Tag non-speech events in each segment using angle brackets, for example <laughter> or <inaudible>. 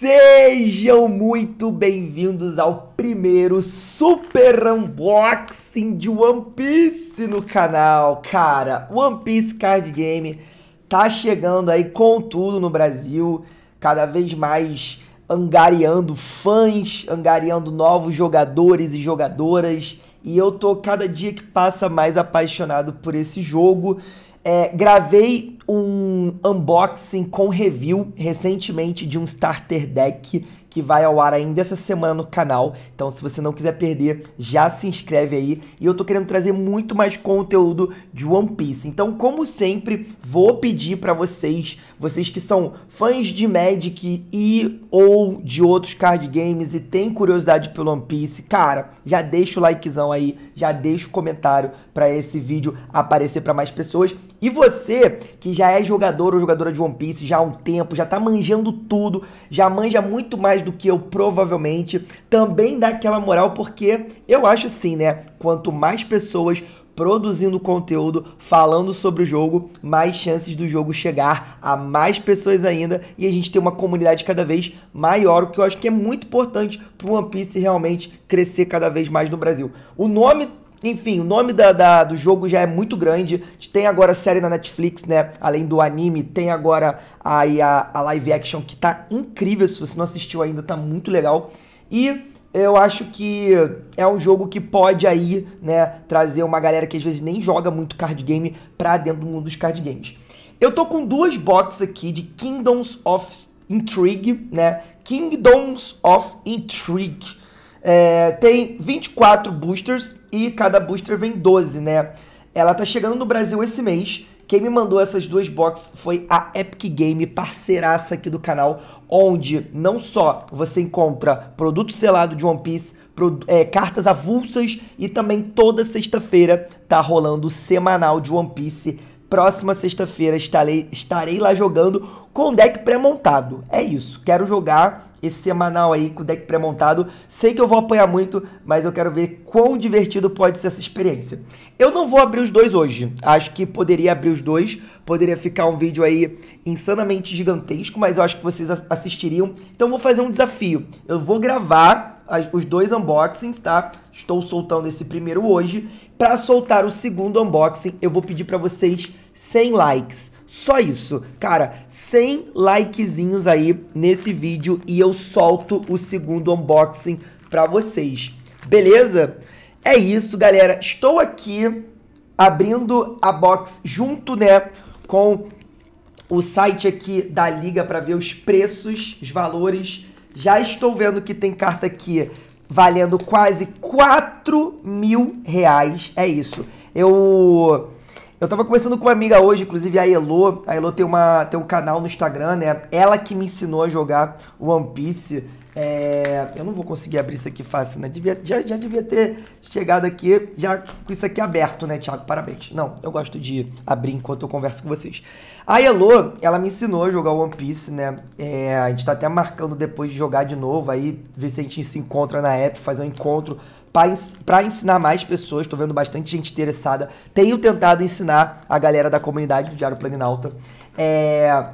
Sejam muito bem-vindos ao primeiro super unboxing de One Piece no canal. Cara, One Piece Card Game tá chegando aí com tudo no Brasil, cada vez mais angariando fãs, angariando novos jogadores e jogadoras, e eu tô cada dia que passa mais apaixonado por esse jogo. É, gravei um unboxing com review recentemente de um starter deck que vai ao ar ainda essa semana no canal. Então, se você não quiser perder, já se inscreve aí. E eu tô querendo trazer muito mais conteúdo de One Piece. Então, como sempre, vou pedir para vocês, vocês que são fãs de Magic e ou de outros card games e tem curiosidade pelo One Piece, cara, já deixa o likezão aí, já deixa o comentário para esse vídeo aparecer para mais pessoas. E você que já é jogador ou jogadora de One Piece já há um tempo, já tá manjando tudo, já manja muito mais do que eu provavelmente, também dá aquela moral porque eu acho sim, né? Quanto mais pessoas produzindo conteúdo, falando sobre o jogo, mais chances do jogo chegar a mais pessoas ainda e a gente ter uma comunidade cada vez maior, o que eu acho que é muito importante para o One Piece realmente crescer cada vez mais no Brasil. O nome enfim, o nome da, da, do jogo já é muito grande. Tem agora a série na Netflix, né? Além do anime, tem agora aí a, a live action que tá incrível. Se você não assistiu ainda, tá muito legal. E eu acho que é um jogo que pode aí, né, trazer uma galera que às vezes nem joga muito card game pra dentro do mundo dos card games. Eu tô com duas boxes aqui de Kingdoms of Intrigue, né? Kingdoms of Intrigue é, tem 24 boosters e cada booster vem 12, né? Ela tá chegando no Brasil esse mês. Quem me mandou essas duas boxes foi a Epic Game, parceiraça aqui do canal, onde não só você encontra produto selado de One Piece, é, cartas avulsas e também toda sexta-feira tá rolando o semanal de One Piece Próxima sexta-feira estarei, estarei lá jogando com o deck pré-montado. É isso. Quero jogar esse semanal aí com o deck pré-montado. Sei que eu vou apanhar muito, mas eu quero ver quão divertido pode ser essa experiência. Eu não vou abrir os dois hoje. Acho que poderia abrir os dois. Poderia ficar um vídeo aí insanamente gigantesco, mas eu acho que vocês assistiriam. Então vou fazer um desafio. Eu vou gravar os dois unboxings, tá? Estou soltando esse primeiro hoje para soltar o segundo unboxing, eu vou pedir para vocês 100 likes. Só isso. Cara, 100 likezinhos aí nesse vídeo e eu solto o segundo unboxing para vocês. Beleza? É isso, galera. Estou aqui abrindo a box junto, né, com o site aqui da liga para ver os preços, os valores. Já estou vendo que tem carta aqui valendo quase 4 mil reais. É isso. Eu. Eu tava conversando com uma amiga hoje, inclusive a Elo. A Elo tem, uma, tem um canal no Instagram, né? Ela que me ensinou a jogar One Piece. É, eu não vou conseguir abrir isso aqui fácil, né? Devia, já, já devia ter chegado aqui, já com isso aqui aberto, né, Thiago? Parabéns. Não, eu gosto de abrir enquanto eu converso com vocês. A Elo, ela me ensinou a jogar One Piece, né? É, a gente tá até marcando depois de jogar de novo, aí ver se a gente se encontra na app, fazer um encontro para ensinar mais pessoas. Estou vendo bastante gente interessada. Tenho tentado ensinar a galera da comunidade do Diário Planinalta. É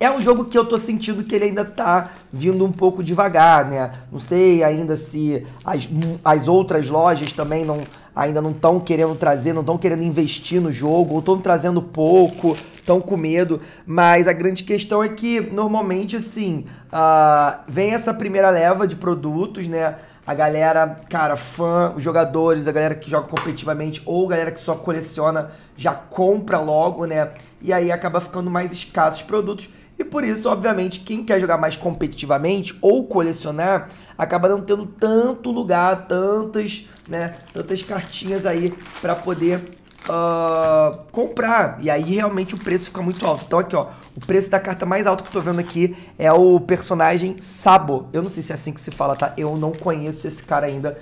é um jogo que eu tô sentindo que ele ainda tá vindo um pouco devagar, né? Não sei ainda se as, as outras lojas também não ainda não estão querendo trazer, não estão querendo investir no jogo, ou estão trazendo pouco, estão com medo. Mas a grande questão é que normalmente assim uh, vem essa primeira leva de produtos, né? a galera, cara, fã, os jogadores, a galera que joga competitivamente ou a galera que só coleciona já compra logo, né? E aí acaba ficando mais escassos produtos. E por isso, obviamente, quem quer jogar mais competitivamente ou colecionar, acaba não tendo tanto lugar, tantas, né, tantas cartinhas aí para poder Uh, comprar. E aí realmente o preço fica muito alto. Então aqui, ó, o preço da carta mais alto que eu tô vendo aqui é o personagem Sabo. Eu não sei se é assim que se fala, tá? Eu não conheço esse cara ainda,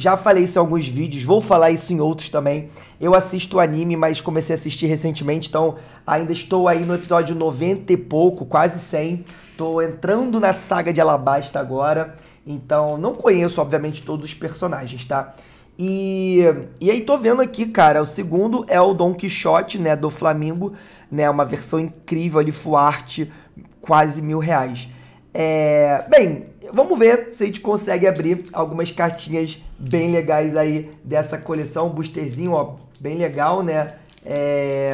já falei isso em alguns vídeos, vou falar isso em outros também. Eu assisto anime, mas comecei a assistir recentemente, então ainda estou aí no episódio 90 e pouco, quase 100. Tô entrando na saga de Alabasta agora, então não conheço, obviamente, todos os personagens, tá? E, e aí tô vendo aqui, cara, o segundo é o Don Quixote, né, do Flamengo, né, uma versão incrível ali, full art, quase mil reais. É, bem, vamos ver se a gente consegue abrir algumas cartinhas bem legais aí dessa coleção. boosterzinho, ó, bem legal, né? É,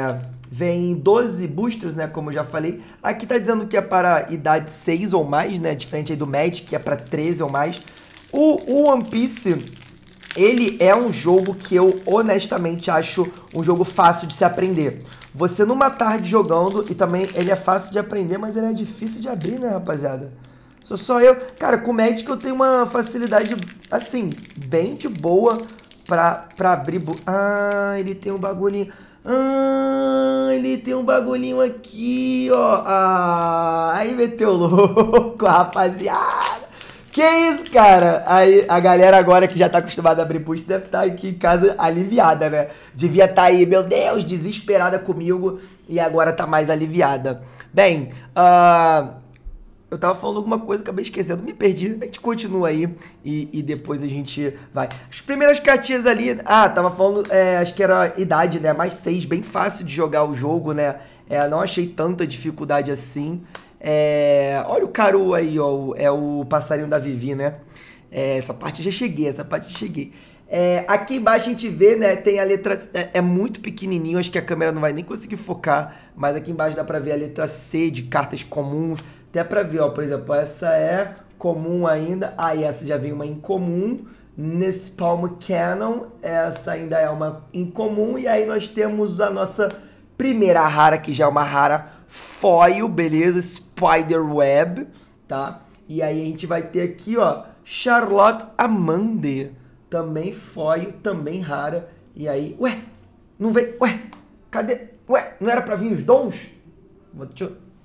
vem 12 boosters, né? Como eu já falei. Aqui tá dizendo que é para idade 6 ou mais, né? Diferente aí do Magic, que é para 13 ou mais. o One Piece, ele é um jogo que eu honestamente acho um jogo fácil de se aprender. Você numa tarde jogando, e também ele é fácil de aprender, mas ele é difícil de abrir, né, rapaziada? Sou só eu. Cara, com Magic eu tenho uma facilidade, assim, bem de boa pra, pra abrir... Ah, ele tem um bagulhinho... Ah, ele tem um bagulhinho aqui, ó. Ah, aí meteu louco, <laughs> rapaziada. Que isso, cara? Aí a galera agora que já tá acostumada a abrir push deve estar tá aqui em casa aliviada, né? Devia estar tá aí, meu Deus, desesperada comigo e agora tá mais aliviada. Bem, uh, eu tava falando alguma coisa, acabei esquecendo, me perdi. A gente continua aí e, e depois a gente vai. As primeiras cartinhas ali. Ah, tava falando, é, acho que era idade, né? Mais seis, bem fácil de jogar o jogo, né? É, não achei tanta dificuldade assim. É, olha o Caru aí, ó, é o passarinho da Vivi, né? É, essa parte já cheguei, essa parte já cheguei. É, aqui embaixo a gente vê, né? Tem a letra. É, é, muito pequenininho, acho que a câmera não vai nem conseguir focar. Mas aqui embaixo dá pra ver a letra C de cartas comuns. Até pra ver, ó. Por exemplo, essa é comum ainda. Aí ah, essa já vem uma incomum. Nesse palmo Canon, essa ainda é uma incomum. E aí nós temos a nossa primeira rara, que já é uma rara foil, beleza? Spiderweb, tá? E aí a gente vai ter aqui, ó, Charlotte Amande, também foil, também rara. E aí, ué, não veio, ué, cadê? Ué, não era pra vir os dons?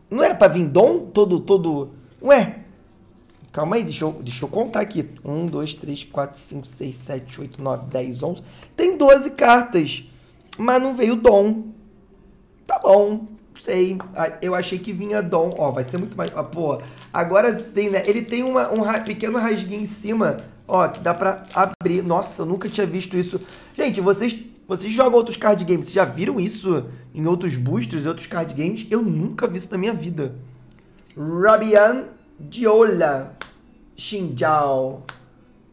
Não era pra vir dom todo, todo, ué? Calma aí, deixa eu, deixa eu contar aqui. 1, 2, 3, 4, 5, 6, 7, 8, 9, 10, 11. Tem 12 cartas, mas não veio dom. Tá bom, sei, ah, eu achei que vinha Dom, ó, vai ser muito mais, ah, pô, agora sim, né, ele tem uma, um ra... pequeno rasguinho em cima, ó, que dá pra abrir, nossa, eu nunca tinha visto isso, gente, vocês, vocês jogam outros card games, vocês já viram isso em outros boosters, outros card games, eu nunca vi isso na minha vida, Rabian Diola, Xinjiao,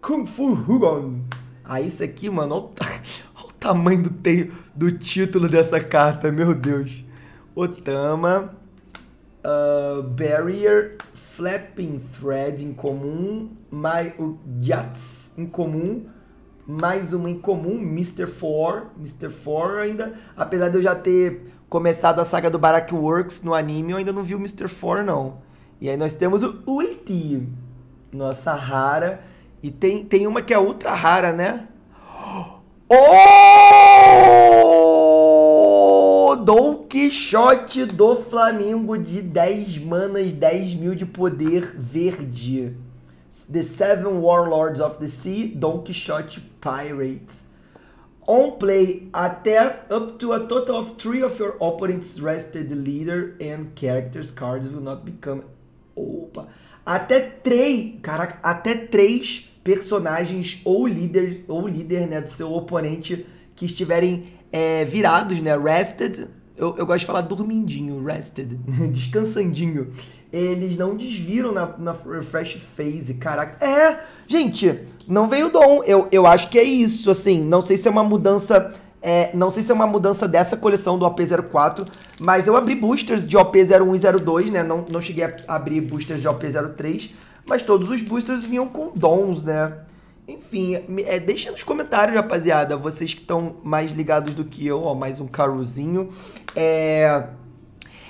Kung Fu Hugon, ah, isso aqui, mano, olha o, <laughs> olha o tamanho do, te... do título dessa carta, meu Deus, Otama. Uh, barrier, Flapping Thread em comum, mais, o Yats em comum, mais uma em comum, Mr. Four, Mr. Four ainda, apesar de eu já ter começado a saga do Barak Works no anime, eu ainda não vi o Mr. Four não. E aí nós temos o Ulti, nossa rara, e tem, tem uma que é ultra rara, né? <gasps> Oh! Don Quixote do Flamengo de 10 manas, 10 mil de poder verde. The Seven Warlords of the Sea, Don Quixote Pirates. On play, até up to a total of three of your opponent's rested leader and characters cards will not become. Opa! Até três. Caraca, até três personagens ou líder, ou líder né, do seu oponente que estiverem é, virados, né? Rested eu, eu gosto de falar dormindinho, rested, <laughs> descansandinho. Eles não desviram na, na refresh phase, caraca. É, gente, não veio o dom. Eu, eu acho que é isso, assim. Não sei se é uma mudança é, não sei se é uma mudança dessa coleção do OP04, mas eu abri boosters de OP01 e 02, né? Não, não cheguei a abrir boosters de OP03, mas todos os boosters vinham com dons, né? Enfim, é, deixa nos comentários, rapaziada, vocês que estão mais ligados do que eu, ó, mais um caruzinho. É...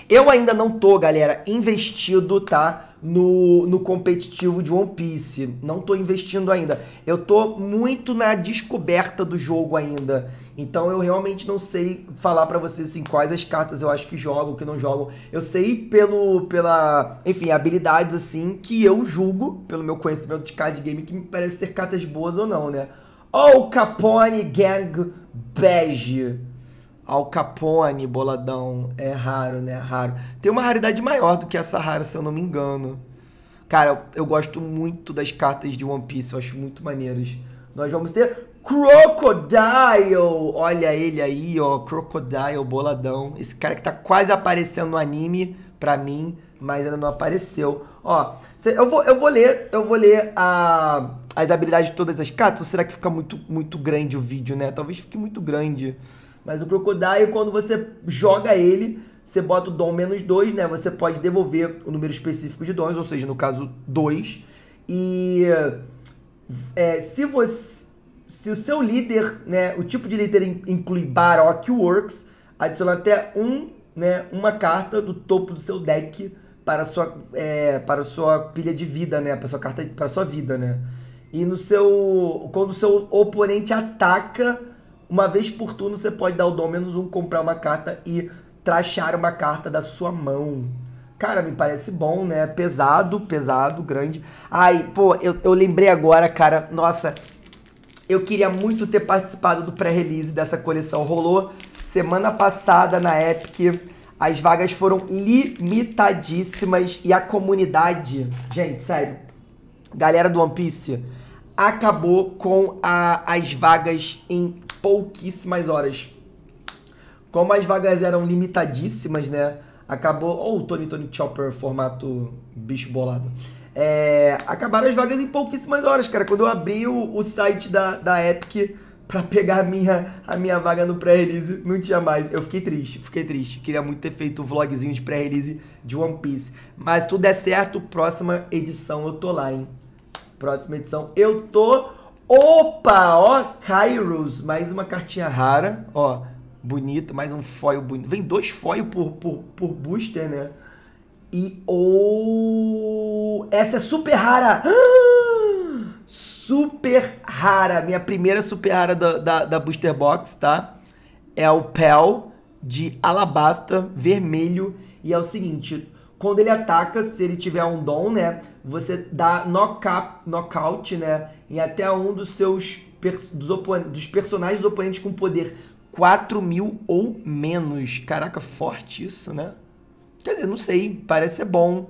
Eu ainda não tô, galera, investido, tá? no, no competitivo de One Piece. Não tô investindo ainda. Eu tô muito na descoberta do jogo ainda. Então eu realmente não sei falar para vocês assim quais as cartas eu acho que jogo, que não jogo. Eu sei pelo pela, enfim, habilidades assim que eu julgo pelo meu conhecimento de card game que me parece ser cartas boas ou não, né? oh, Capone Gang Bege. Al Capone, boladão, é raro, né? Raro. Tem uma raridade maior do que essa rara, se eu não me engano. Cara, eu, eu gosto muito das cartas de One Piece, eu acho muito maneiras. Nós vamos ter Crocodile! Olha ele aí, ó, Crocodile, boladão. Esse cara que tá quase aparecendo no anime pra mim, mas ainda não apareceu. Ó, eu vou, eu vou ler, eu vou ler a, as habilidades de todas as cartas, ou será que fica muito, muito grande o vídeo, né? Talvez fique muito grande. Mas o Crocodile, quando você joga ele, você bota o dom menos 2, né? Você pode devolver o número específico de dons, ou seja, no caso 2. E é, se você. Se o seu líder, né, o tipo de líder inclui Baroque Works, adiciona até um, né, uma carta do topo do seu deck para sua, é, para sua pilha de vida, né, para sua carta, para sua vida, né. E no seu, quando o seu oponente ataca, uma vez por turno você pode dar o dom menos um, comprar uma carta e trachar uma carta da sua mão. Cara, me parece bom, né? Pesado, pesado, grande. Ai, pô, eu, eu lembrei agora, cara. Nossa, eu queria muito ter participado do pré-release dessa coleção. Rolou semana passada na Epic. As vagas foram limitadíssimas e a comunidade, gente, sério, galera do One Piece acabou com a, as vagas em pouquíssimas horas. Como as vagas eram limitadíssimas, né? Acabou. Ou oh, o Tony Tony Chopper, formato bicho bolado. É, acabaram as vagas em pouquíssimas horas, cara. Quando eu abri o, o site da, da Epic para pegar a minha, a minha vaga no pré-release, não tinha mais. Eu fiquei triste, fiquei triste. Queria muito ter feito um vlogzinho de pré-release de One Piece. Mas tudo é certo, próxima edição eu tô lá, hein? Próxima edição eu tô. Opa, ó, Kairos, mais uma cartinha rara, ó, bonita, mais um foil bonito. Vem dois foil por, por, por booster, né? E ou oh, essa é super rara. super rara, minha primeira super rara da, da, da booster box, tá? É o Pell de alabasta vermelho e é o seguinte, quando ele ataca, se ele tiver um dom, né, você dá knockout, knockout, né? em até um dos seus dos, dos personagens do oponente com poder 4 mil ou menos. Caraca, forte isso, né? Quer dizer, não sei, parece ser bom.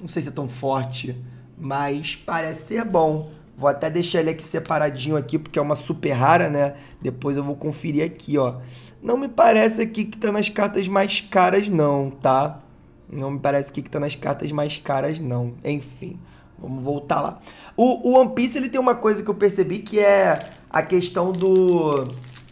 Não sei se é tão forte, mas parece ser bom. Vou até deixar ele aqui separadinho aqui, porque é uma super rara, né? Depois eu vou conferir aqui, ó. Não me parece aqui que tá nas cartas mais caras, não, tá? Não me parece aqui que tá nas cartas mais caras, não. Enfim. Vamos voltar lá. O, o One Piece ele tem uma coisa que eu percebi que é a questão do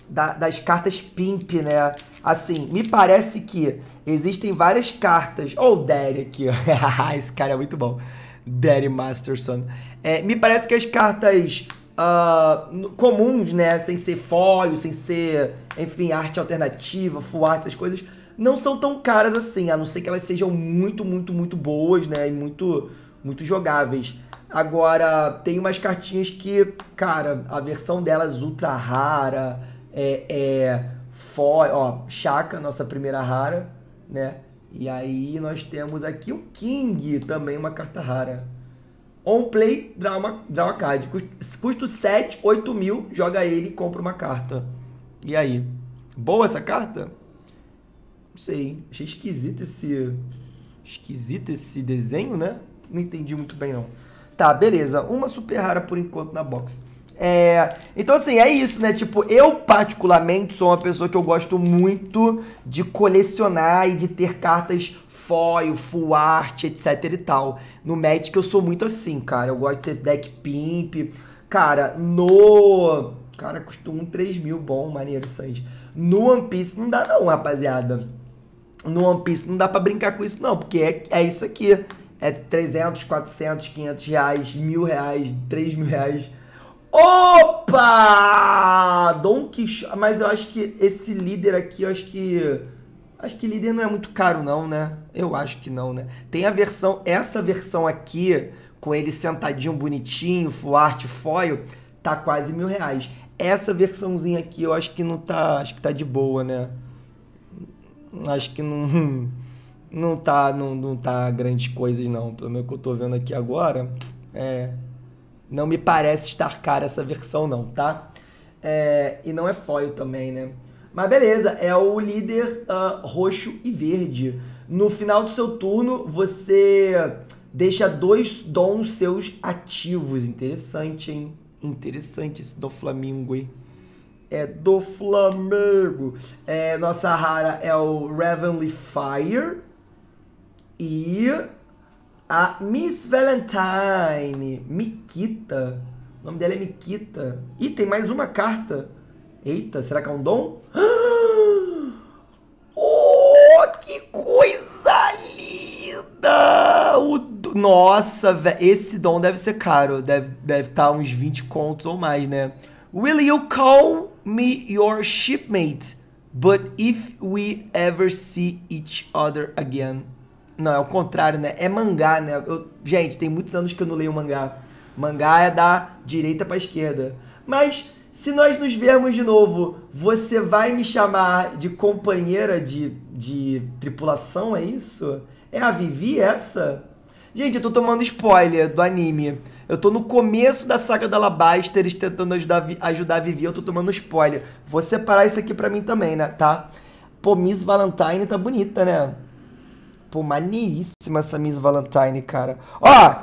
da, das cartas pimp, né? Assim, me parece que existem várias cartas. Olha o Derry aqui, ó. <laughs> Esse cara é muito bom. Derry Masterson. É, me parece que as cartas uh, comuns, né? Sem ser foil, sem ser, enfim, arte alternativa, full art, essas coisas, não são tão caras assim, a não ser que elas sejam muito, muito, muito boas, né? E muito muito jogáveis. Agora, tem umas cartinhas que, cara, a versão delas ultra rara, é, é foi ó, Chaka, nossa primeira rara, né? E aí nós temos aqui o King, também uma carta rara. On play, drama, drama card. Custo 7, 8 mil, joga ele e compra uma carta. E aí? Boa essa carta? Não sei, achei esquisito esse. Esquisito esse desenho, né? não entendi muito bem, não. Tá, beleza. Uma super rara por enquanto na box. É, então, assim, é isso, né? Tipo, eu particularmente sou uma pessoa que eu gosto muito de colecionar e de ter cartas foil, full art, etc e tal. No Magic eu sou muito assim, cara. Eu gosto de ter deck pimp. Cara, no... Cara, custou um 3 mil, bom, maneiro, Sanji. No One Piece não dá não, rapaziada. No One Piece não dá pra brincar com isso não, porque é, é isso aqui é 300, 400, 500 reais, mil reais, 3 mil reais. Opa! Don Quixote. Mas eu acho que esse líder aqui, eu acho que. Acho que líder não é muito caro, não, né? Eu acho que não, né? Tem a versão. Essa versão aqui, com ele sentadinho bonitinho, full art, foil, tá quase mil reais. Essa versãozinha aqui, eu acho que não tá. Acho que tá de boa, né? Acho que não. Hum não tá, não, não tá grandes coisas, não. Pelo menos que eu tô vendo aqui agora, é, não me parece estar cara essa versão, não, tá? É, e não é foil também, né? Mas beleza, é o líder uh, roxo e verde. No final do seu turno, você deixa dois dons seus ativos. Interessante, hein? Interessante esse do Flamengo, hein? É do Flamengo. É, nossa rara é o Ravenly Fire. E a Miss Valentine, Mikita, O nome dela é Mikita. E tem mais uma carta. Eita, será que é um dom? <gasps> Oh, que coisa linda! O do... Nossa, esse dom deve ser caro. Deve estar deve tá uns 20 contos ou mais, né? Will you call me your shipmate? But if we ever see each other again, não, é o contrário, né? É mangá, né? Eu, gente, tem muitos anos que eu não leio mangá. Mangá é da direita para esquerda. Mas se nós nos vermos de novo, você vai me chamar de companheira de, de tripulação, é isso? É a Vivi essa? Gente, eu tô tomando spoiler do anime. Eu tô no começo da saga da Alabaster, eles tentando ajudar, ajudar a Vivi, eu tô tomando spoiler. Vou separar isso aqui pra mim também, né? Tá? Pô, Miss Valentine tá bonita, né? Pô, maneiríssima essa Miss Valentine, cara. Ó,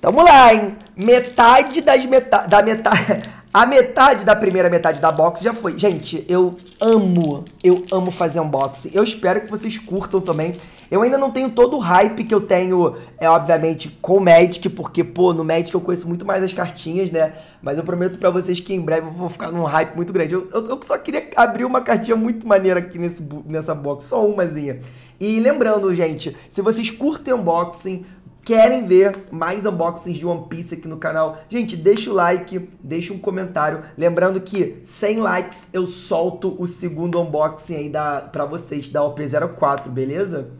tamo lá, hein? Metade das metade... Da metade... <laughs> A metade da primeira metade da box já foi. Gente, eu amo, eu amo fazer unboxing. Eu espero que vocês curtam também. Eu ainda não tenho todo o hype que eu tenho, é obviamente, com o Magic, porque, pô, no Magic eu conheço muito mais as cartinhas, né? Mas eu prometo para vocês que em breve eu vou ficar num hype muito grande. Eu, eu, eu, só queria abrir uma cartinha muito maneira aqui nesse, nessa box, só umazinha. E lembrando, gente, se vocês curtem unboxing, querem ver mais unboxings de One Piece aqui no canal, gente, deixa o like, deixa um comentário. Lembrando que sem likes eu solto o segundo unboxing aí da, pra vocês da OP04, beleza?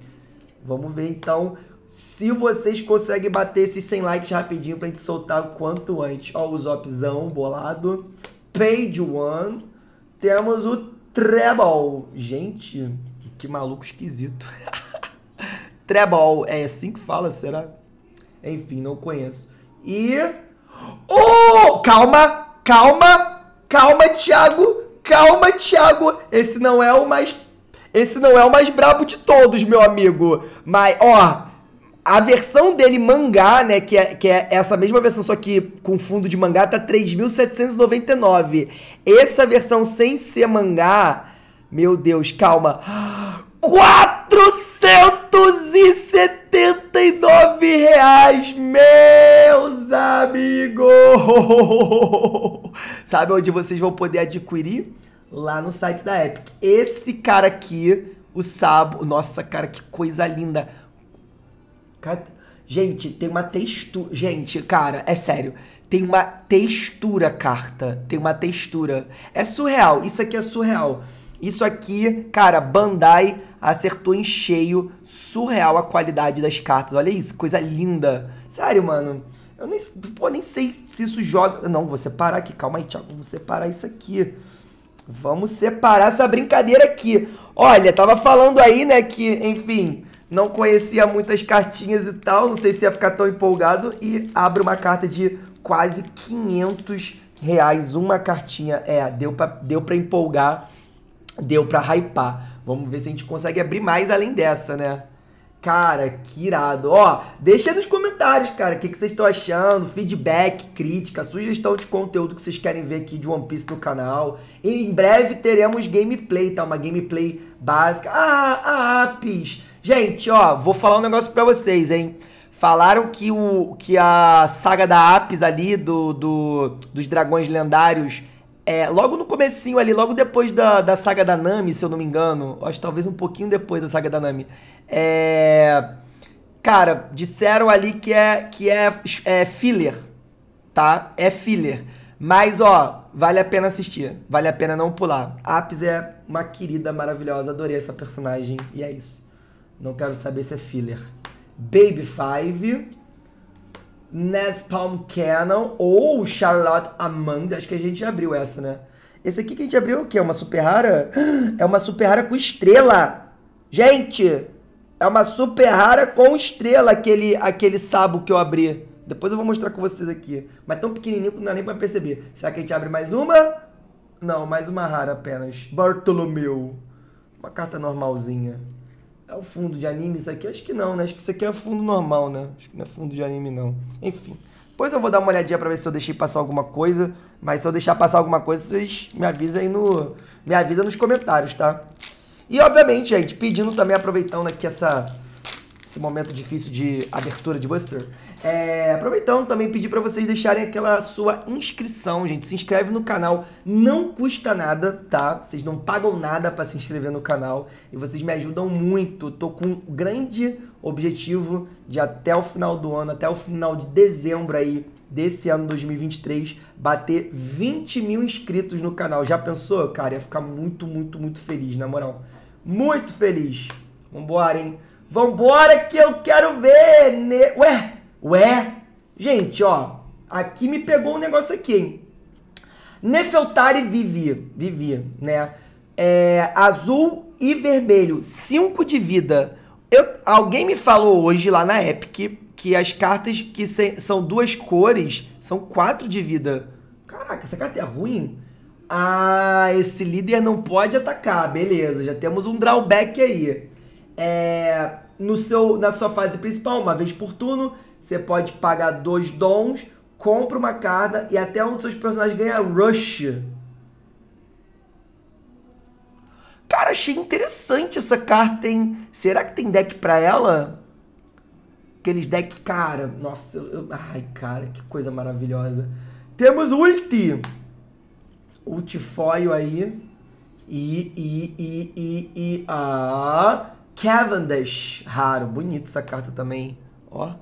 Vamos ver então se vocês conseguem bater esses 100 likes rapidinho pra gente soltar o quanto antes. Ó, o Zopzão bolado. Page One. Temos o Treble. Gente, que maluco esquisito. <laughs> Trebol, é assim que fala, será? Enfim, não conheço. E. Oh! Calma! Calma! Calma, Thiago! Calma, Thiago! Esse não é o mais. Esse não é o mais brabo de todos, meu amigo. Mas, ó. A versão dele mangá, né, que é, que é essa mesma versão, só que com fundo de mangá, tá 3.799. Essa versão sem ser mangá, meu Deus, calma. 479 reais, meus amigos! Sabe onde vocês vão poder adquirir? Lá no site da Epic. Esse cara aqui, o Sabo. Nossa, cara, que coisa linda. Gente, tem uma textura. Gente, cara, é sério. Tem uma textura, carta. Tem uma textura. É surreal. Isso aqui é surreal. Isso aqui, cara, Bandai acertou em cheio, surreal a qualidade das cartas. Olha isso, coisa linda. Sério, mano. Eu nem, pô, nem sei se isso joga. Não, vou separar aqui. Calma aí, Thiago. Vamos separar isso aqui. Vamos separar essa brincadeira aqui. Olha, tava falando aí, né, que, enfim, não conhecia muitas cartinhas e tal. Não sei se ia ficar tão empolgado. E abre uma carta de quase 500 reais. Uma cartinha. É, deu pra, deu pra empolgar deu pra hypar. Vamos ver se a gente consegue abrir mais além dessa, né? Cara, que irado. Ó, deixa nos comentários, cara, o que, que vocês estão achando, feedback, crítica, sugestão de conteúdo que vocês querem ver aqui de One Piece no canal. E em breve teremos gameplay, tá? Uma gameplay básica. Ah, ah, apes Gente, ó, vou falar um negócio pra vocês, hein? Falaram que, o, que a saga da Apis ali, do, do, dos dragões lendários é, logo no comecinho ali, logo depois da, da saga da Nami, se eu não me engano, acho que talvez um pouquinho depois da saga da Nami. É, cara, disseram ali que é que é, é filler, tá? É filler. Mas ó, vale a pena assistir, vale a pena não pular. Apes Apis é uma querida maravilhosa, adorei essa personagem e é isso. Não quero saber se é filler. Baby Five Nespalm Cannon ou Charlotte Amanda. Acho que a gente já abriu essa, né? Esse aqui que a gente abriu é o quê? Uma super rara? <gasps> É uma super rara com estrela. Gente, é uma super rara com estrela aquele, aquele sabo que eu abri. Depois eu vou mostrar com vocês aqui. Mas tão pequenininho que não dá nem pra perceber. Será que a gente abre mais uma? Não, mais uma rara apenas. Bartolomeu. Uma carta normalzinha. É o fundo de anime isso aqui? Acho que não, né? Acho que isso aqui é fundo normal, né? Acho que não é fundo de anime, não. Enfim. Pois eu vou dar uma olhadinha pra ver se eu deixei passar alguma coisa. Mas se eu deixar passar alguma coisa, vocês me avisem aí no... Me avisa nos comentários, tá? E, obviamente, gente, pedindo também, aproveitando aqui essa... Esse momento difícil de abertura de Buster é, aproveitando também pedir para vocês deixarem aquela sua inscrição, gente. Se inscreve no canal, não custa nada, tá? Vocês não pagam nada para se inscrever no canal e vocês me ajudam muito. Tô com um grande objetivo de até o final do ano, até o final de dezembro aí desse ano 2023, bater 20 mil inscritos no canal. Já pensou? Cara, ia ficar muito, muito, muito feliz, na moral. Muito feliz. Vambora, hein? Vambora que eu quero ver! Ne... Ué? Ué? Gente, ó, aqui me pegou um negócio aqui, hein? Nefeltari Vivi, Vivi, né? É, azul e vermelho, 5 de vida. Eu, alguém me falou hoje lá na Epic que as cartas que se, são duas cores são 4 de vida. Caraca, essa carta é ruim. Ah, esse líder não pode atacar. Beleza, já temos um drawback aí. É, no seu, na sua fase principal, uma vez por turno, você pode pagar dois dons, compra uma carta e até um dos seus personagens ganha Rush. Cara, achei interessante essa carta, hein? Será que tem deck pra ela? Aqueles deck, cara, nossa, eu, ai, cara, que coisa maravilhosa. Temos ulti. Ultifóio aí. E, e, e, e, e, a... Ah, Cavendish, raro, bonito essa carta também, ó.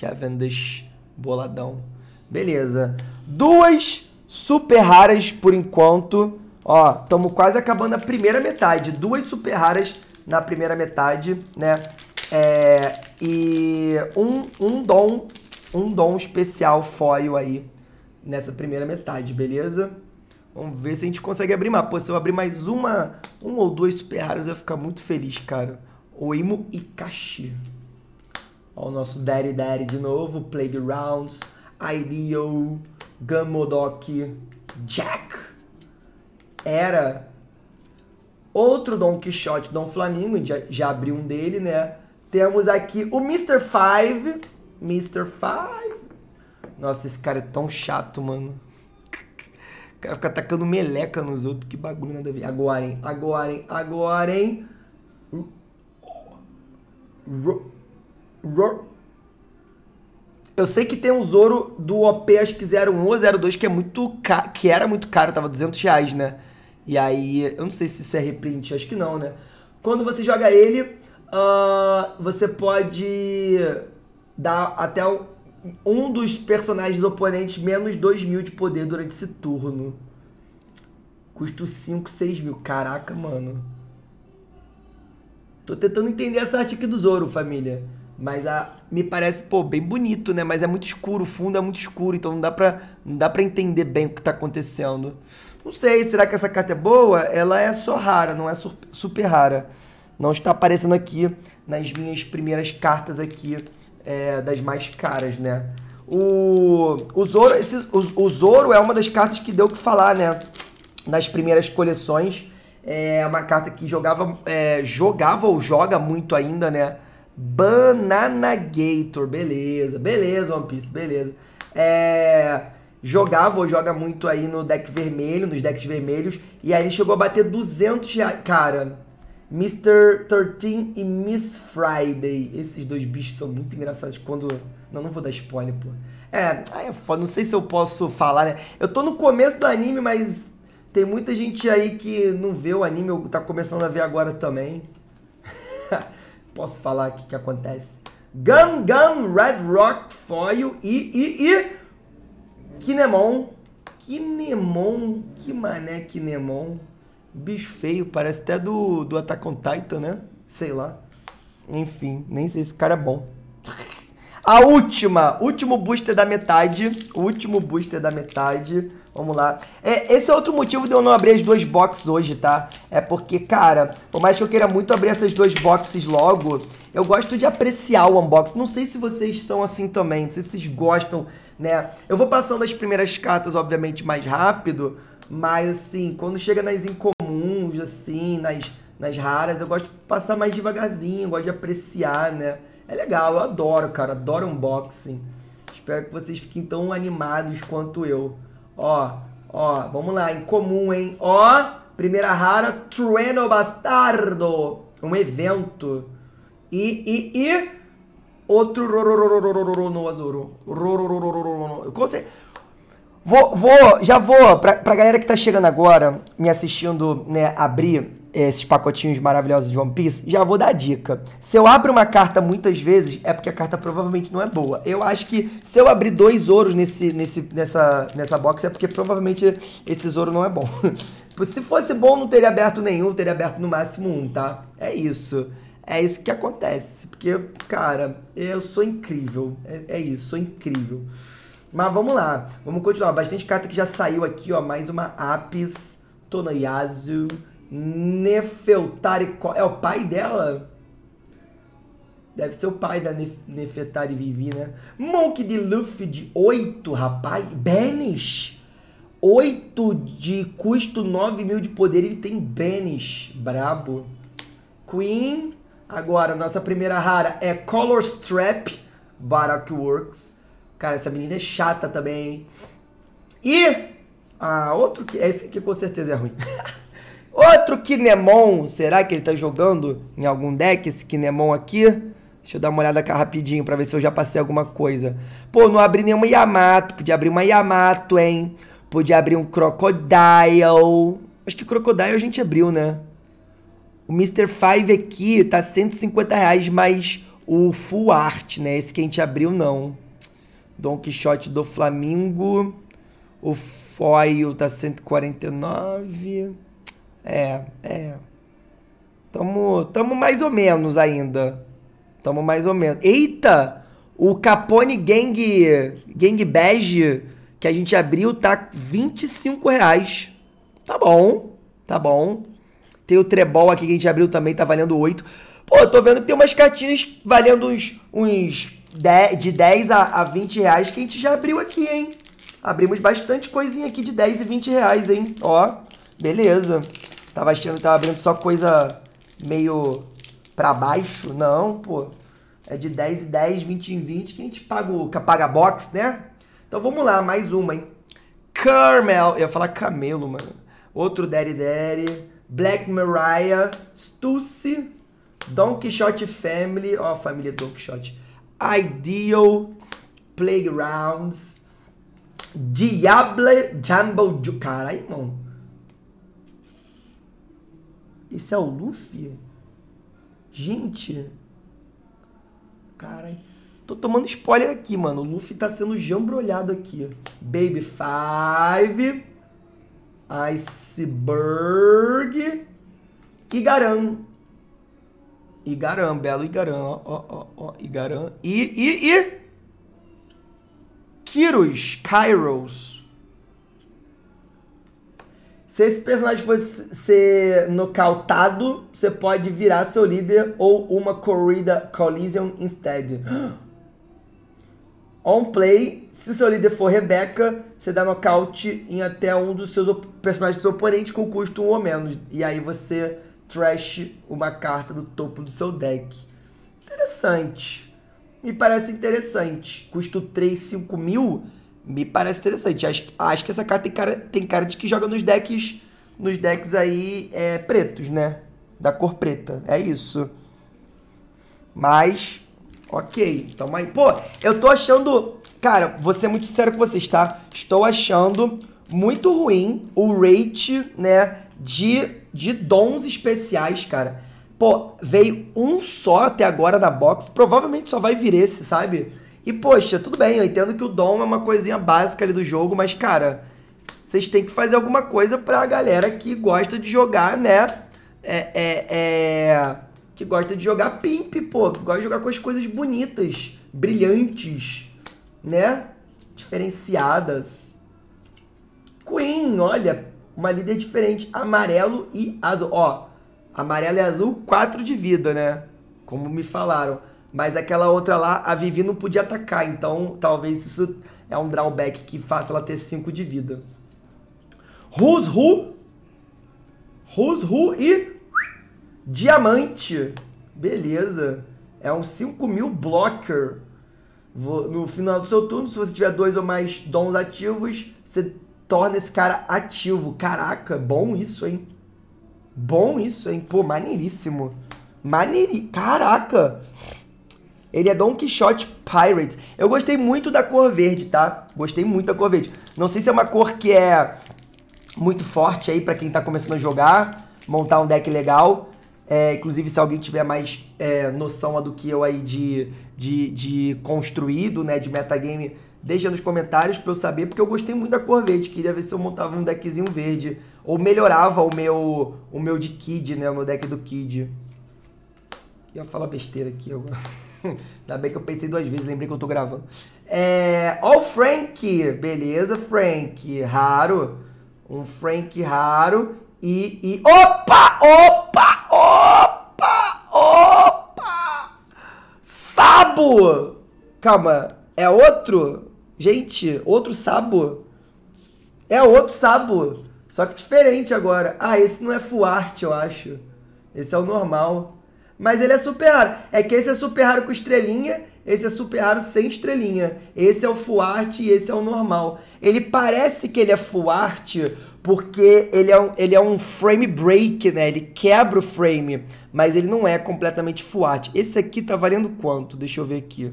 Cavendish, é boladão. Beleza. Duas super raras por enquanto. Ó, estamos quase acabando a primeira metade. Duas super raras na primeira metade, né? É, e um, um dom, um dom especial foil aí nessa primeira metade, beleza? Vamos ver se a gente consegue abrir mais. Pô, se eu abrir mais uma, um ou dois super raras eu vou ficar muito feliz, cara. Oimo e Kashi. Ó, o nosso Daddy Daddy de novo, Playgrounds, IDO, Gamodok, Jack. Era outro Don Quixote, Don Flamingo, já, já abriu um dele, né? Temos aqui o Mr. Five. Mr. Five. Nossa, esse cara é tão chato, mano. O cara fica atacando meleca nos outros. Que bagulho nada a ver. Agora, hein? Agora, hein? Agora, hein? Eu sei que tem um Zoro do OP, acho que 01 ou 02, que é muito que era muito caro, tava 200 reais, né? E aí, eu não sei se isso é reprint, acho que não, né? Quando você joga ele, uh, você pode dar até um dos personagens oponentes menos 2 mil de poder durante esse turno. Custo 5, 6 mil. Caraca, mano. Tô tentando entender essa arte aqui do Zoro, família. Mas a, me parece, pô, bem bonito, né? Mas é muito escuro, o fundo é muito escuro, então não dá pra, não dá pra entender bem o que tá acontecendo. Não sei, será que essa carta é boa? Ela é só rara, não é super rara. Não está aparecendo aqui nas minhas primeiras cartas aqui, é, das mais caras, né? O, o, Zoro, esse, o, o Zoro é uma das cartas que deu o que falar, né? Nas primeiras coleções. É uma carta que jogava, é, jogava ou joga muito ainda, né? Banana Gator, beleza, beleza, One Piece, beleza. É, jogava ou joga muito aí no deck vermelho, nos decks vermelhos, e aí ele chegou a bater 200 reais. Cara, Mr. 13 e Miss Friday, esses dois bichos são muito engraçados quando. Não, não vou dar spoiler, pô. É, é foda, não sei se eu posso falar, né? Eu tô no começo do anime, mas tem muita gente aí que não vê o anime, ou tá começando a ver agora também posso falar aqui que acontece? Gum Gum, Red Rock Foil e, e, e Kinemon. Kinemon, que mané Kinemon. Bicho feio, parece até do, do Attack on Titan, né? Sei lá. Enfim, nem sei se esse cara é bom. A última, último booster da metade, último booster da metade. Vamos lá. É, esse é outro motivo de eu não abrir as duas boxes hoje, tá? É porque, cara, por mais que eu queira muito abrir essas duas boxes logo, eu gosto de apreciar o unboxing. Não sei se vocês são assim também, não sei se vocês gostam, né? Eu vou passando as primeiras cartas, obviamente, mais rápido, mas, assim, quando chega nas incomuns, assim, nas, nas raras, eu gosto de passar mais devagarzinho, eu gosto de apreciar, né? É legal, eu adoro, cara, adoro unboxing. Espero que vocês fiquem tão animados quanto eu. Ó, ó, vamos lá, em comum, hein? Ó, primeira rara, Trueno Bastardo. Um evento. E, e, e... Outro no azul. Vou, vou, já vou, pra, pra galera que tá chegando agora, me assistindo, né, abrir esses pacotinhos maravilhosos de One Piece, já vou dar a dica. Se eu abro uma carta muitas vezes, é porque a carta provavelmente não é boa. Eu acho que se eu abrir dois ouros nesse, nesse, nessa, nessa box, é porque provavelmente esse ouro não é bom. <laughs> se fosse bom, não teria aberto nenhum, teria aberto no máximo um, tá? É isso. É isso que acontece. Porque, cara, eu sou incrível. É, é isso, sou incrível. Mas vamos lá, vamos continuar. Bastante carta que já saiu aqui, ó. Mais uma Apis Tonoyazu. Nefeltari. É o pai dela? Deve ser o pai da Nef Nefetari Vivi, né? Monk de Luffy de 8, rapaz. Banish. 8 de custo, 9 mil de poder. Ele tem Banish. Brabo. Queen. Agora, nossa primeira rara é Color Strap. Barak Works. Cara, essa menina é chata também. E... Ah, outro que... Esse aqui com certeza é ruim. <laughs> Outro Kinemon, será que ele tá jogando em algum deck esse Kinemon aqui? Deixa eu dar uma olhada aqui rapidinho pra ver se eu já passei alguma coisa. Pô, não abri nenhuma Yamato, podia abrir uma Yamato, hein? Podia abrir um Crocodile. Acho que Crocodile a gente abriu, né? O Mr. Five aqui tá 150 reais, mas o Full Art, né? Esse que a gente abriu, não. Don Quixote do Flamingo. O Foil tá 149. É, é. Tamo, tamo mais ou menos ainda. Tamo mais ou menos. Eita! O Capone Gang, Gang Badge que a gente abriu tá 25 reais. Tá bom, tá bom. Tem o Trebol aqui que a gente abriu também, tá valendo 8. Pô, eu tô vendo que tem umas cartinhas valendo uns, uns 10, de 10 a, a 20 reais que a gente já abriu aqui, hein? Abrimos bastante coisinha aqui de 10 e 20 reais, hein? Ó, beleza. Tava achando que tava abrindo só coisa meio pra baixo. Não, pô. É de 10 e 10, 20 em 20 que a gente paga, o, paga a box, né? Então vamos lá, mais uma, hein? Carmel. Eu ia falar camelo, mano. Outro Daddy Daddy. Black Mariah. Stussy. Don Quixote Family. Ó, a família Don Quixote. Ideal. Playgrounds. Diable Jumbo Ju. Caralho, irmão. Esse é o Luffy? Gente. Cara, tô tomando spoiler aqui, mano. O Luffy tá sendo jambrolhado aqui. Baby Five. Iceberg. Igaran. Igaran, belo Igaran. Ó, ó, ó, Igaran. E, e, e. Kyros, Kairos. Se esse personagem for ser nocautado, você pode virar seu líder ou uma corrida collision instead. <gasps> On play, se seu líder for Rebecca, você dá nocaute em até um dos seus personagens do seu oponente com custo 1 um ou menos. E aí você trash uma carta do topo do seu deck. Interessante. Me parece interessante. Custo 3, 5 mil me parece interessante. Acho, acho que essa carta tem cara, tem cara de que joga nos decks. Nos decks aí é, pretos, né? Da cor preta. É isso. Mas. Ok. Tamo aí. Pô, eu tô achando. Cara, vou ser muito sincero com vocês, tá? Estou achando muito ruim o rate, né? De, de dons especiais, cara. Pô, veio um só até agora da box. Provavelmente só vai vir esse, sabe? E, poxa, tudo bem, eu entendo que o dom é uma coisinha básica ali do jogo, mas, cara, vocês têm que fazer alguma coisa pra galera que gosta de jogar, né? É, é, é... Que gosta de jogar pimp, pô. Que gosta de jogar com as coisas bonitas, brilhantes, né? Diferenciadas. Queen, olha, uma líder diferente. Amarelo e azul. Ó, amarelo e azul, 4 de vida, né? Como me falaram. Mas aquela outra lá, a Vivi não podia atacar, então talvez isso é um drawback que faça ela ter 5 de vida. Who's Who? Who's Who e Diamante. Beleza. É um 5 mil blocker. No final do seu turno, se você tiver dois ou mais dons ativos, você torna esse cara ativo. Caraca, bom isso, hein? Bom isso, hein? Pô, maneiríssimo. Maneiri... Caraca! Ele é Don Quixote Pirates. Eu gostei muito da cor verde, tá? Gostei muito da cor verde. Não sei se é uma cor que é muito forte aí para quem tá começando a jogar, montar um deck legal. É, inclusive, se alguém tiver mais é, noção do que eu aí de, de, de construído, né, de metagame, deixa nos comentários para eu saber, porque eu gostei muito da cor verde. Queria ver se eu montava um deckzinho verde ou melhorava o meu o meu de Kid, né, o meu deck do Kid. Eu ia falar besteira aqui agora. <laughs> <laughs> Ainda bem que eu pensei duas vezes, lembrei que eu tô gravando. É, ó o Frank, beleza, Frank, raro. Um Frank raro e, e... Opa, opa, opa, opa! Sabo! Calma, é outro? Gente, outro sabo. É outro sabo. Só que diferente agora. Ah, esse não é Fuarte, eu acho. Esse é o normal. Mas ele é super raro. É que esse é super raro com estrelinha, esse é super raro sem estrelinha. Esse é o full art e esse é o normal. Ele parece que ele é full art porque ele é um, ele é um frame break, né? Ele quebra o frame, mas ele não é completamente full art. Esse aqui tá valendo quanto? Deixa eu ver aqui.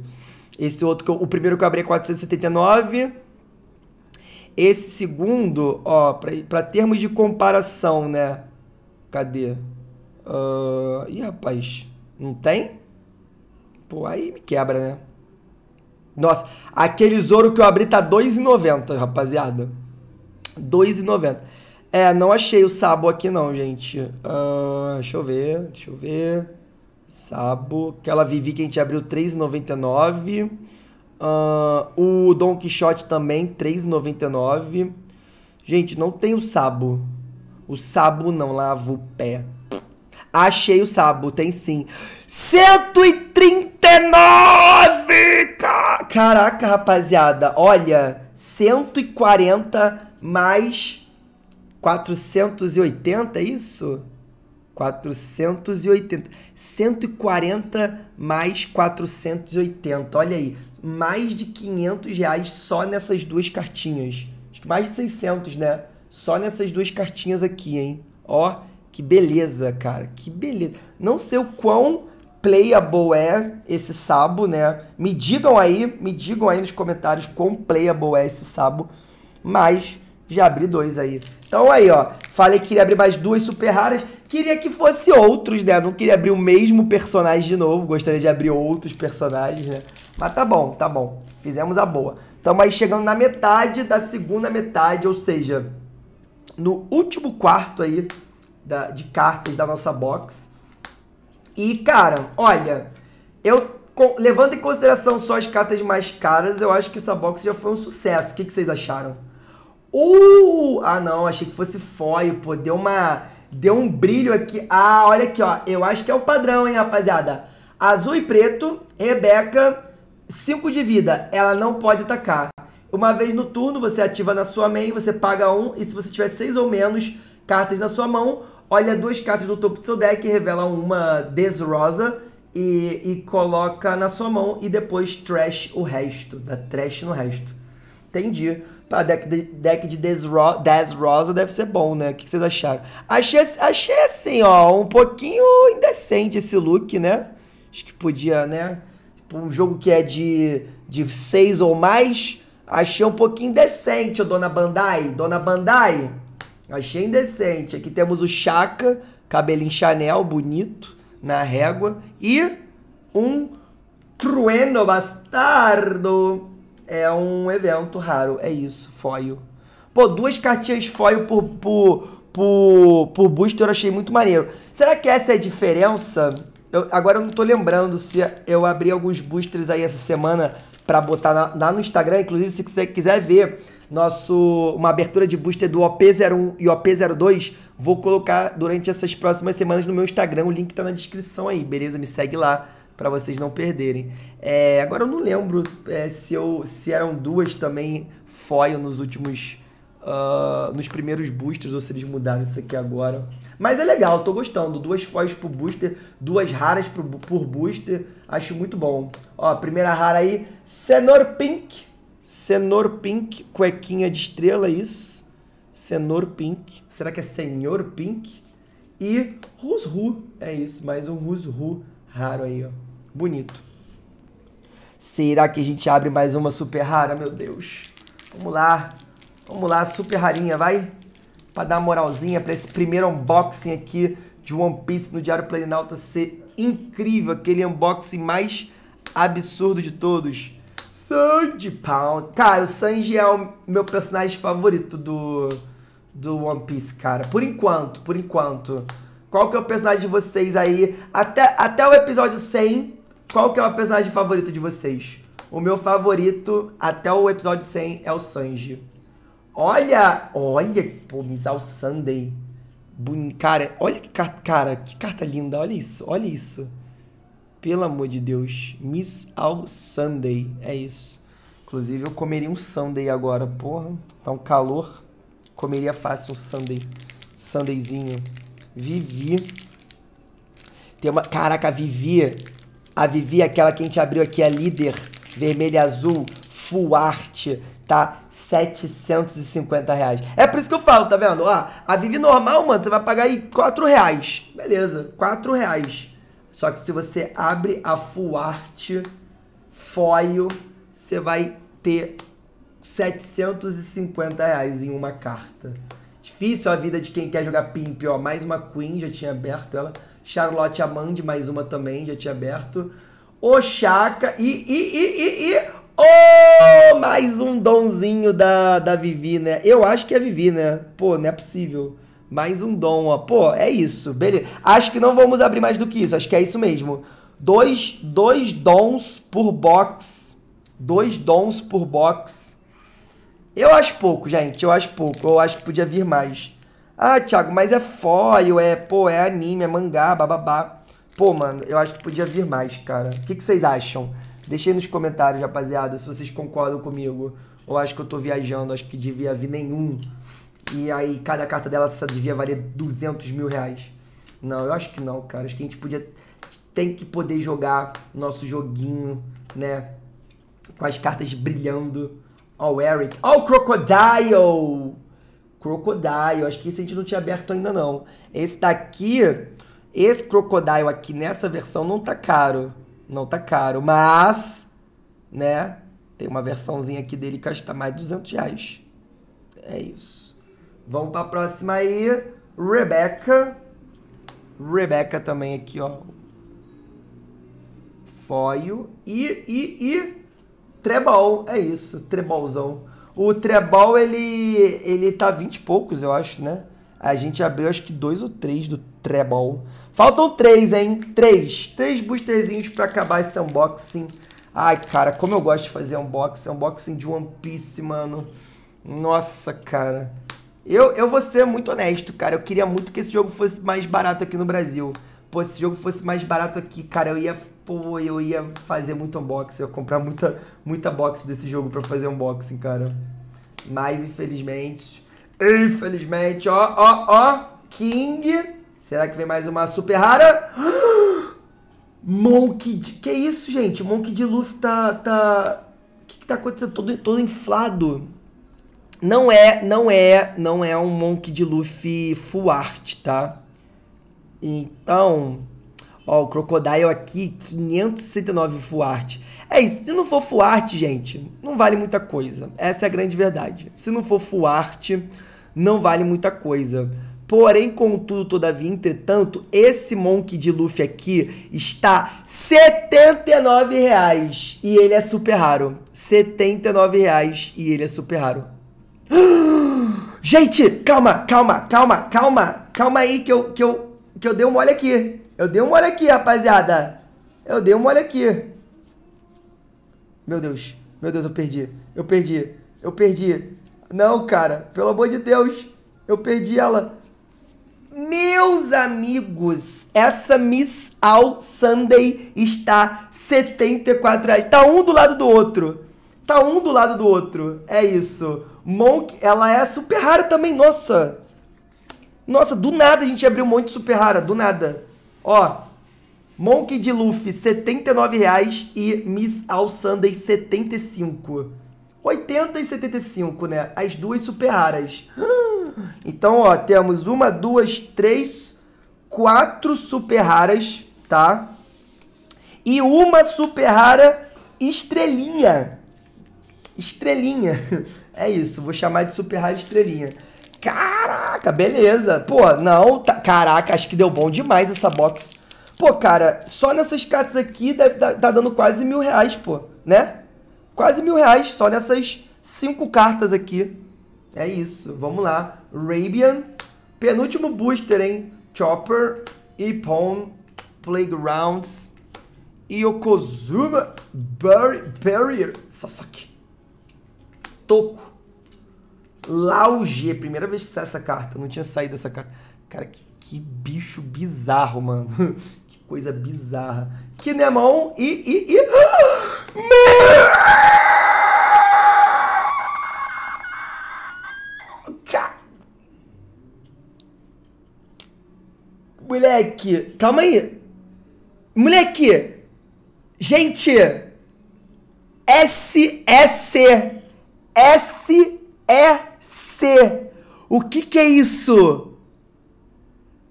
Esse outro, que eu, o primeiro que eu abri é 479. Esse segundo, ó, para termos de comparação, né? Cadê? Uh, ah, e rapaz, não tem? Pô, aí me quebra, né? Nossa, aquele Zoro que eu abri tá 2,90, rapaziada. 2,90. É, não achei o Sabo aqui não, gente. Uh, deixa eu ver, deixa eu ver. Sabo, aquela Vivi que a gente abriu 3,99. Uh, ah, o Don Quixote também, 3,99. Gente, não tem o Sabo. O Sabo não lava o pé. Achei o sábado, tem sim. 139! Caraca, rapaziada, olha, 140 mais 480, é isso? 480. 140 mais 480, olha aí. Mais de 500 reais só nessas duas cartinhas. Acho que mais de 600, né? Só nessas duas cartinhas aqui, hein? Ó, que beleza, cara. Que beleza. Não sei o quão playable é esse sabo, né? Me digam aí, me digam aí nos comentários quão playable é esse sabo. Mas já abri dois aí. Então aí, ó. Falei que queria abrir mais duas super raras. Queria que fosse outros, né? Não queria abrir o mesmo personagem de novo. Gostaria de abrir outros personagens, né? Mas tá bom, tá bom. Fizemos a boa. Estamos aí chegando na metade da segunda metade, ou seja, no último quarto aí da, de cartas da nossa box. E, cara, olha, eu com, levando em consideração só as cartas mais caras, eu acho que essa box já foi um sucesso. O que, que vocês acharam? Uh! Ah, não, achei que fosse foil, pô. Deu uma. Deu um brilho aqui. Ah, olha aqui, ó. Eu acho que é o padrão, hein, rapaziada. Azul e preto, Rebeca, 5 de vida. Ela não pode atacar. Uma vez no turno, você ativa na sua main, você paga um, e se você tiver 6 ou menos cartas na sua mão, olha duas cartas do topo do seu deck, revela uma Desrosa e, e coloca na sua mão e depois trash o resto, dá trash no resto. Entendi. Pra deck de, deck de Desro, Desrosa deve ser bom, né? O que vocês acharam? Achei, achei assim, ó, um pouquinho indecente esse look, né? Acho que podia, né? Tipo, um jogo que é de, de seis ou mais, achei um pouquinho indecente, Dona Bandai. Dona Bandai, Achei indecente. Aqui temos o Chaka, cabelinho Chanel, bonito, na régua. E um Trueno Bastardo. É um evento raro, é isso, foio Pô, duas cartinhas foio por, por, por, por booster eu achei muito maneiro. Será que essa é a diferença? Eu, agora eu não tô lembrando se eu abri alguns boosters aí essa semana para botar na, lá no Instagram. Inclusive, se você quiser ver nosso uma abertura de booster do OP01 e OP02. Vou colocar durante essas próximas semanas no meu Instagram. O link tá na descrição aí, beleza? Me segue lá para vocês não perderem. É, agora eu não lembro é, se, eu, se eram duas também foil nos últimos. Uh, nos primeiros boosters, ou se eles mudaram isso aqui agora. Mas é legal, tô gostando. Duas foils por booster, duas raras por booster. Acho muito bom. Ó, primeira rara aí, Senor Pink. Senor Pink, cuequinha de estrela, isso. Senor Pink. Será que é Senhor Pink? E Rusru, é isso, mais um Rusru raro aí, ó. Bonito. Será que a gente abre mais uma super rara? Meu Deus. Vamos lá. Vamos lá, super rarinha, vai. Pra dar uma moralzinha pra esse primeiro unboxing aqui de One Piece no Diário Planinauta ser incrível. Aquele unboxing mais absurdo de todos. Sanji Pound. Cara, o Sanji é o meu personagem favorito do, do One Piece, cara. Por enquanto, por enquanto. Qual que é o personagem de vocês aí? Até, até o episódio 100, qual que é o personagem favorito de vocês? O meu favorito até o episódio 100 é o Sanji. Olha, olha, pô, Mizal Sunday. Cara, olha que carta, cara, que carta linda, olha isso, olha isso. Pelo amor de Deus. Miss All Sunday. É isso. Inclusive, eu comeria um Sunday agora, porra. Tá um calor. Comeria fácil um Sunday. Sundayzinho. Vivi. Tem uma. Caraca, a Vivi. A Vivi, é aquela que a gente abriu aqui, a líder. vermelho e azul. Full art tá 750 reais. É por isso que eu falo, tá vendo? Ó, a Vivi normal, mano, você vai pagar aí 4 reais. Beleza, 4 reais. Só que se você abre a Full Art Foil, você vai ter 750 reais em uma carta. Difícil a vida de quem quer jogar Pimp, ó. Mais uma Queen, já tinha aberto ela. Charlotte Amand, mais uma também, já tinha aberto. Chaka e, e, e, e, e... Oh, mais um donzinho da, da Vivi, né? Eu acho que é a Vivi, né? Pô, não é possível. Mais um dom, ó. Pô, é isso. Beleza. Acho que não vamos abrir mais do que isso. Acho que é isso mesmo. Dois, dois dons por box. Dois dons por box. Eu acho pouco, gente. Eu acho pouco. Eu acho que podia vir mais. Ah, Thiago, mas é foil, é, pô, é anime, é mangá, bababá. Pô, mano, eu acho que podia vir mais, cara. O que, que vocês acham? Deixei nos comentários, rapaziada, se vocês concordam comigo. Ou acho que eu tô viajando, acho que devia vir nenhum. E aí cada carta dela devia valer 200 mil reais. Não, eu acho que não, cara. Acho que a gente podia. Tem que poder jogar nosso joguinho, né? Com as cartas brilhando. Ó, oh, o Eric. Ó, oh, o Crocodile! Crocodile. Acho que esse a gente não tinha aberto ainda, não. Esse daqui. Esse Crocodile aqui nessa versão não tá caro. Não tá caro. Mas. Né? Tem uma versãozinha aqui dele que acho que tá mais de 200 reais. É isso. Vamos para a próxima aí. Rebecca. Rebecca também aqui, ó. Foil. E, e, e... Trebol. É isso, trebolzão. O trebol, ele, ele tá 20 e poucos, eu acho, né? A gente abriu, acho que dois ou três do trebol. Faltam três, hein? Três. Três boosterzinhos para acabar esse unboxing. Ai, cara, como eu gosto de fazer unboxing. Unboxing de One Piece, mano. Nossa, cara. Eu, eu vou ser muito honesto, cara. Eu queria muito que esse jogo fosse mais barato aqui no Brasil. Pô, se esse jogo fosse mais barato aqui, cara, eu ia. Pô, eu ia fazer muito unboxing. Eu ia comprar muita, muita box desse jogo para fazer unboxing, cara. Mas infelizmente. Infelizmente, ó, ó, ó. King. Será que vem mais uma super rara? <gasps> Monk de... Que isso, gente? Monk de Luffy tá. tá... O que, que tá acontecendo? Todo, todo inflado. Não é, não é, não é um Monk de Luffy full art, tá? Então, ó, o Crocodile aqui, 569 full art. É isso, se não for full art, gente, não vale muita coisa. Essa é a grande verdade. Se não for full art, não vale muita coisa. Porém, contudo, todavia, entretanto, esse Monk de Luffy aqui está R$ 79 reais, e ele é super raro. R$ 79 reais, e ele é super raro. <gasps> Gente, calma, calma, calma, calma. Calma aí que eu, que eu, que eu dei um olho aqui. Eu dei um olho aqui, rapaziada. Eu dei um olho aqui. Meu Deus, meu Deus, eu perdi. Eu perdi, eu perdi. Não, cara, pelo amor de Deus. Eu perdi ela. Meus amigos, essa Miss All Sunday está 74 reais. Tá um do lado do outro. Tá um do lado do outro. É isso. Monk, ela é super rara também, nossa. Nossa, do nada a gente abriu um monte de super rara, do nada. Ó, Monk de Luffy, R$ reais e Miss All Sunday, 75. 80 e 75, né? As duas super raras. Então, ó, temos uma, duas, três, quatro super raras, tá? E uma super rara estrelinha. Estrelinha. <laughs> É isso, vou chamar de Super Rádio Estrelinha. Caraca, beleza. Pô, não, tá, caraca, acho que deu bom demais essa box. Pô, cara, só nessas cartas aqui deve, tá, tá dando quase mil reais, pô, né? Quase mil reais só nessas cinco cartas aqui. É isso, vamos lá. Rabian, penúltimo booster, hein? Chopper, Ipon, Playgrounds, Yokozuma, Barrier, Sasaki. Lau Lauge, é primeira vez que sai essa carta, não tinha saído essa carta. Cara, que, que bicho bizarro, mano. <laughs> que coisa bizarra. Kinemon e. e, e... Moleque, calma aí. Moleque, gente, S SEC. O que, que é isso?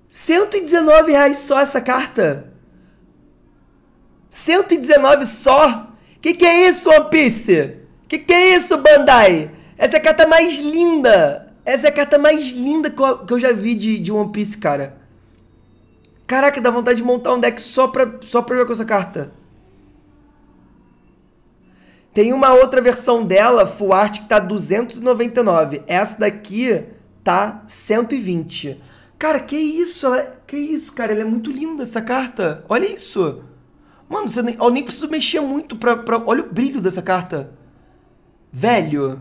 119 reais só essa carta? 119 só? Que que é isso, One Piece? Que que é isso, Bandai? Essa é a carta mais linda. Essa é a carta mais linda que eu já vi de, de One Piece, cara. Caraca, dá vontade de montar um deck só pra, só pra jogar com essa carta. Tem uma outra versão dela, full art, que tá 299. Essa daqui tá 120. Cara, que isso? Ela... É, que isso, cara? Ela é muito linda essa carta. Olha isso. Mano, você nem... eu nem preciso mexer muito pra, pra... Olha o brilho dessa carta. Velho.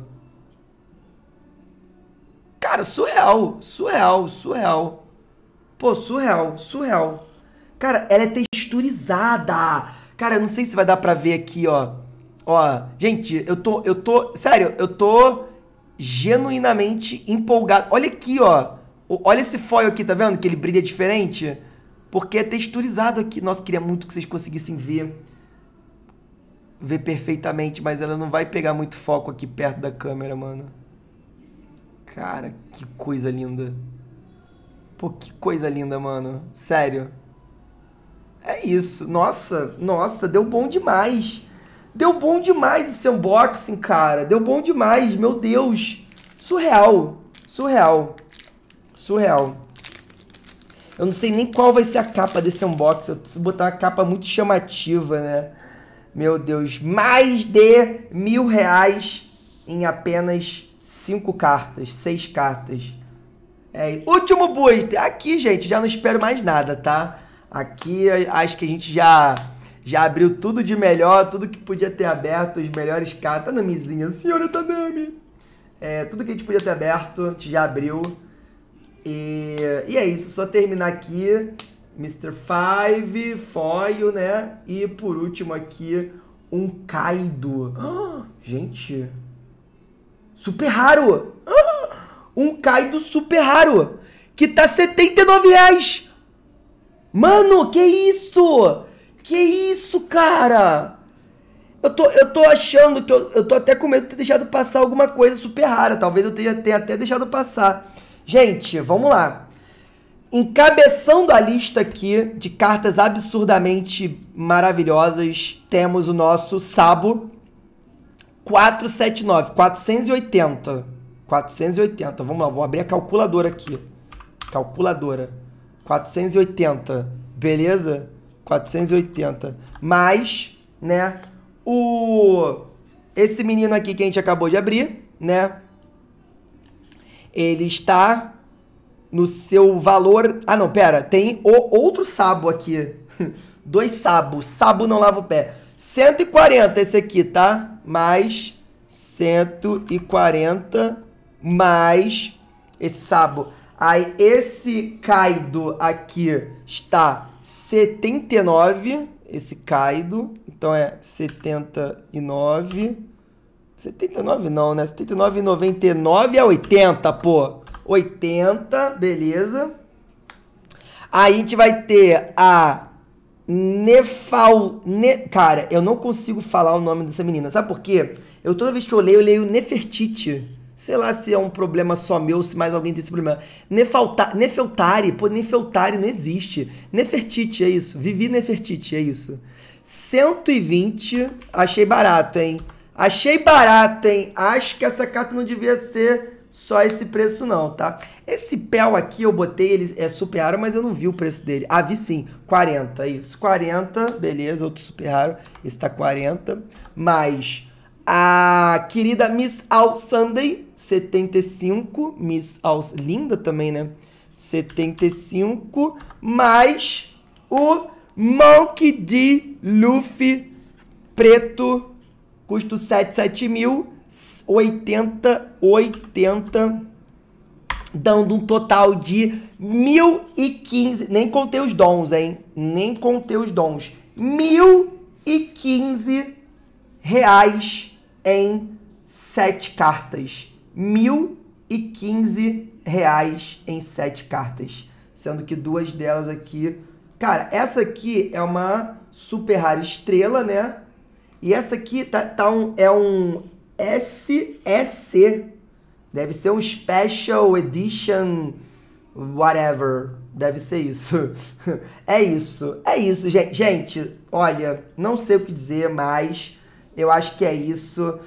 Cara, surreal. Surreal, surreal. Pô, surreal, surreal. Cara, ela é texturizada. Cara, eu não sei se vai dar pra ver aqui, ó. Ó, gente, eu tô, eu tô, sério, eu tô genuinamente empolgado. Olha aqui, ó. Olha esse foil aqui, tá vendo? Que ele brilha diferente. Porque é texturizado aqui. Nossa, queria muito que vocês conseguissem ver. Ver perfeitamente, mas ela não vai pegar muito foco aqui perto da câmera, mano. Cara, que coisa linda. Pô, que coisa linda, mano. Sério. É isso. Nossa, nossa, deu bom demais. Deu bom demais esse unboxing, cara. Deu bom demais, meu Deus. Surreal. Surreal. Surreal. Eu não sei nem qual vai ser a capa desse unboxing. Eu preciso botar uma capa muito chamativa, né? Meu Deus. Mais de mil reais em apenas cinco cartas, seis cartas. É, último booster. Aqui, gente, já não espero mais nada, tá? Aqui acho que a gente já já abriu tudo de melhor, tudo que podia ter aberto, os melhores caras. Tanamizinha, tá senhora Tanami. É, tudo que a gente podia ter aberto, a gente já abriu. E, e é isso, só terminar aqui. Mr. Five, Foil, né? E por último aqui, um Kaido. Ah, gente. Super raro! Ah, um Kaido super raro! Que tá 79 reais! Mano, que isso? Que isso, cara? Eu tô, eu tô achando que eu, eu tô até com medo de ter deixado passar alguma coisa super rara. Talvez eu tenha, tenha até deixado passar. Gente, vamos lá. Encabeçando a lista aqui de cartas absurdamente maravilhosas, temos o nosso Sabo 479, 480. 480, vamos lá, vou abrir a calculadora aqui. Calculadora. 480, beleza? 480. mais né? O esse menino aqui que a gente acabou de abrir, né? Ele está no seu valor. Ah, não, pera, tem o outro sabo aqui. <laughs> Dois sabos. Sabo não lava o pé. 140 esse aqui, tá? Mais 140 mais esse sabo. Aí esse Kaido aqui está 79, esse Kaido. Então é 79. 79 não, né? 79 e 99 é 80, pô. 80, beleza. Aí a gente vai ter a Nefal. Ne... Cara, eu não consigo falar o nome dessa menina. Sabe por quê? Eu toda vez que eu leio, eu leio Nefertiti. Sei lá se é um problema só meu se mais alguém tem esse problema. Nefalta, Nefeltari, pô, Nefeltari não existe. Nefertiti, é isso. Vivi Nefertiti, é isso. 120, achei barato, hein? Achei barato, hein? Acho que essa carta não devia ser só esse preço não, tá? Esse pé aqui eu botei, ele é super raro, mas eu não vi o preço dele. Ah, vi sim, 40, isso. 40, beleza, outro super raro. Esse tá 40, mais a querida Miss All Sunday, 75. Miss All... Linda também, né? 75. Mais o Monkey D. Luffy preto. Custo 77 mil. 80, 80. Dando um total de 1.015. Nem contei os dons, hein? Nem contei os dons. 1.015 reais em sete cartas. R$ reais em sete cartas. Sendo que duas delas aqui. Cara, essa aqui é uma super rara estrela, né? E essa aqui tá, tá um, é um SEC. Deve ser um Special Edition whatever. Deve ser isso. <laughs> é isso. É isso, gente. Gente, olha, não sei o que dizer, mas eu acho que é isso.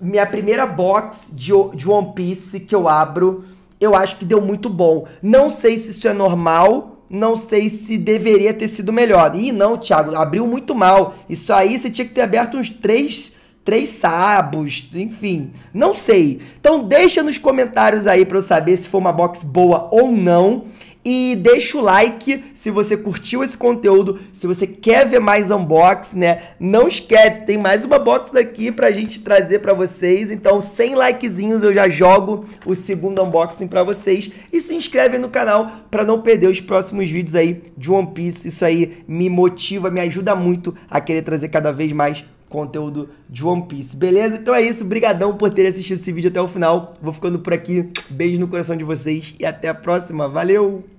Minha primeira box de, de One Piece que eu abro, eu acho que deu muito bom. Não sei se isso é normal não sei se deveria ter sido melhor. E não, Thiago, abriu muito mal. Isso aí você tinha que ter aberto uns três, três sabos, enfim, não sei. Então deixa nos comentários aí para eu saber se foi uma box boa ou não e deixa o like se você curtiu esse conteúdo, se você quer ver mais unboxing, né? Não esquece, tem mais uma box aqui pra gente trazer pra vocês. Então, sem likezinhos eu já jogo o segundo unboxing pra vocês e se inscreve no canal pra não perder os próximos vídeos aí de One Piece. Isso aí me motiva, me ajuda muito a querer trazer cada vez mais conteúdo de One Piece. Beleza? Então é isso. Obrigadão por ter assistido esse vídeo até o final. Vou ficando por aqui. Beijo no coração de vocês e até a próxima. Valeu!